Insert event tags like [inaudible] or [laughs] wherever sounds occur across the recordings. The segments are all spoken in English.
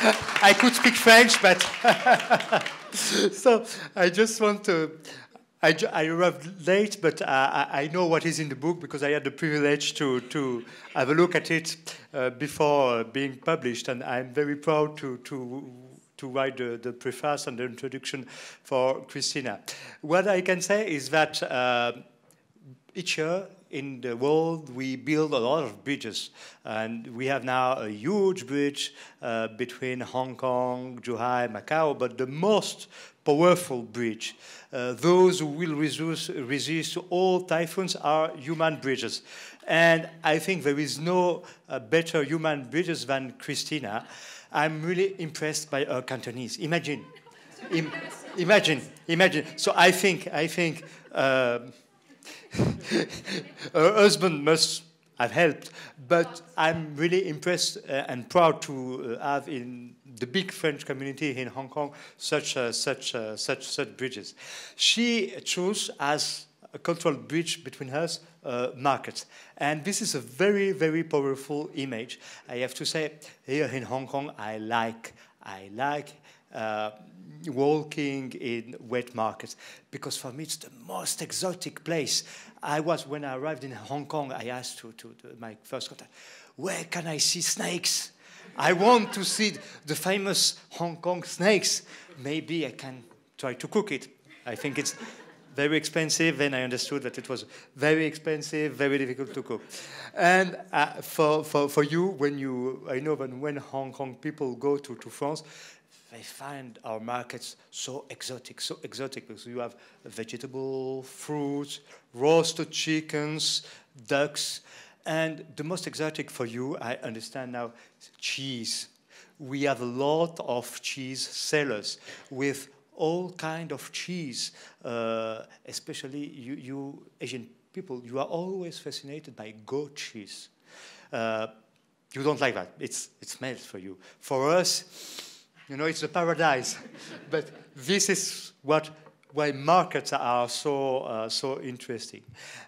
I could speak French, but [laughs] so I just want to. I, I arrived late, but I, I know what is in the book because I had the privilege to, to have a look at it uh, before uh, being published, and I'm very proud to, to to write the, the, preface and the introduction for Christina. What I can say is that uh, each year in the world, we build a lot of bridges. And we have now a huge bridge uh, between Hong Kong, Zhuhai, Macau, but the most powerful bridge. Uh, those who will resist, resist all typhoons are human bridges. And I think there is no uh, better human bridges than Christina. I'm really impressed by her Cantonese. Imagine. Im imagine. Imagine. So I think, I think. Uh, [laughs] Her husband must have helped, but I'm really impressed uh, and proud to uh, have in the big French community in Hong Kong such uh, such uh, such such bridges. She chose as a cultural bridge between us uh, markets. And this is a very, very powerful image. I have to say, here in Hong Kong, I like, I like uh, walking in wet markets because for me it's the most exotic place. I was when I arrived in Hong Kong. I asked to, to, to my first contact, where can I see snakes? I want to see the famous Hong Kong snakes. Maybe I can try to cook it. I think it's very expensive, Then I understood that it was very expensive, very difficult to cook. And uh, for, for, for you, when you, I know that when Hong Kong people go to, to France, they find our markets so exotic, so exotic, because you have vegetable, fruits, roasted chickens, ducks, and the most exotic for you, I understand now, cheese. We have a lot of cheese sellers with all kind of cheese, uh, especially you, you, Asian people, you are always fascinated by goat cheese. Uh, you don't like that. It's, it smells for you. For us, you know, it's a paradise. [laughs] but this is what why markets are so uh, so interesting.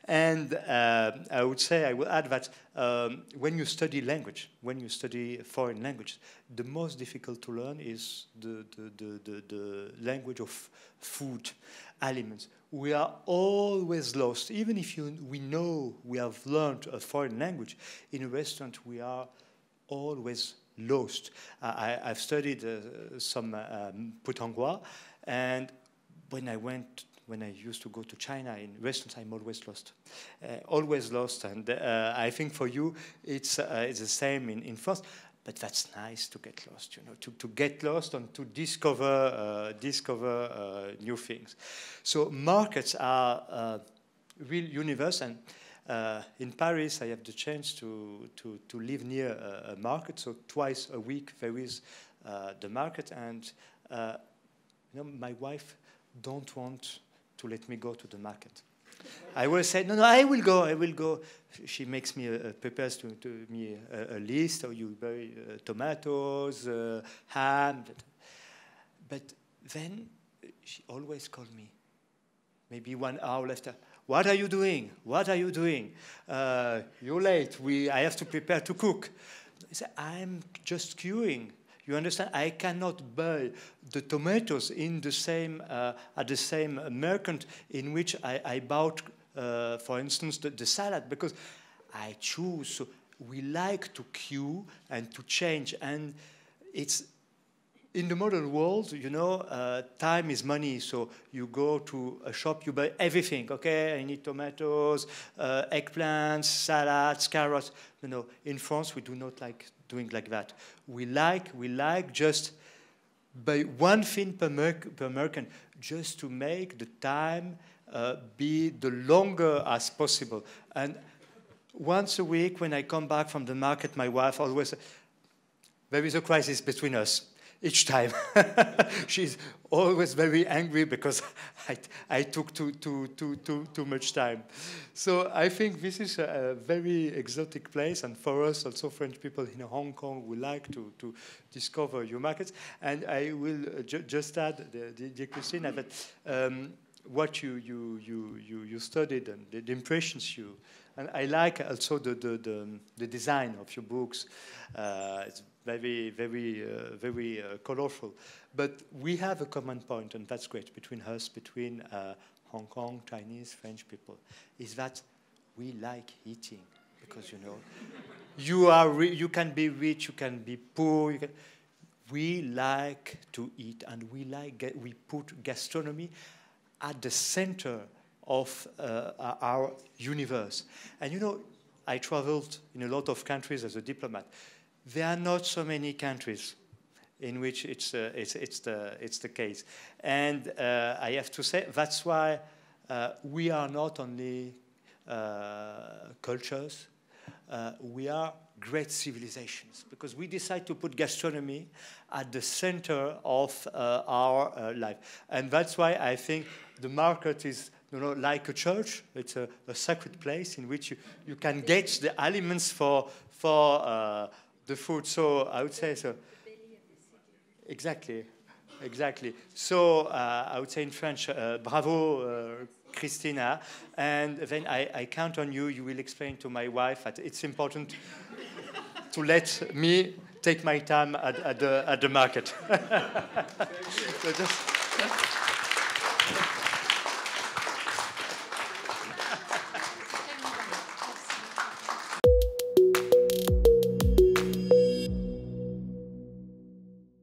And uh, I would say I will add that um, when you study language, when you study foreign language, the most difficult to learn is the the, the, the, the language of food elements. We are always lost, even if you, we know we have learned a foreign language. In a restaurant, we are always lost. I, have studied uh, some uh, um, Putonghua, and when I went, when I used to go to China in restaurants, I'm always lost, uh, always lost. And uh, I think for you, it's uh, it's the same in, in France. But that's nice to get lost, you know, to, to get lost and to discover uh, discover new things. So markets are real universe and uh, in Paris, I have the chance to, to, to live near a, a market, so twice a week there is uh, the market, and uh, you know, my wife don't want to let me go to the market. I will say, no, no, I will go, I will go. She makes me uh, prepares to, to me a, a list, or you buy uh, tomatoes, uh, ham. But then she always called me, maybe one hour after, what are you doing? What are you doing? Uh, you're late. We, I have to prepare to cook. He said, I'm just queuing. You understand? I cannot buy the tomatoes in the same uh, at the same merchant in which I, I bought, uh, for instance, the, the, salad because I choose. So we like to queue and to change, and it's in the modern world, you know, uh, time is money. So you go to a shop, you buy everything. Okay, I need tomatoes, uh, eggplants, salads, carrots. You know, in France, we do not like doing like that. We like, we like just buy one thing per, per merchant, just to make the time uh, be the longer as possible. And once a week, when I come back from the market, my wife always. There is a crisis between us each time. [laughs] She's always very angry because [laughs] I, I took too, too, too, too, too much time. So I think this is a, a very exotic place, and for us, also French people in Hong Kong, we like to, to discover new markets. And I will uh, ju just add, the, the, the Christina, that um, what you, you, you, you, you studied and the, the impressions you, and I like also the, the, the, the design of your books. Uh, very, very, uh, very uh, colorful. But we have a common point, and that's great, between us, between uh, Hong Kong, Chinese, French people, is that we like eating. Because, you know, [laughs] you, are you can be rich, you can be poor. Can we like to eat, and we, like we put gastronomy at the center of uh, our universe. And, you know, I traveled in a lot of countries as a diplomat there are not so many countries in which it's, uh, it's, it's, the, it's the case. And uh, I have to say, that's why uh, we are not only uh, cultures, uh, we are great civilizations, because we decide to put gastronomy at the center of uh, our life. And that's why I think the market is you know, like a church. It's a, a sacred place in which you, you can get the aliments for, for the food. So I would say so. Exactly, exactly. So uh, I would say in French, uh, bravo, uh, Christina. And then I, I, count on you. You will explain to my wife that it's important to let me take my time at, at, the, at the market. [laughs] so just,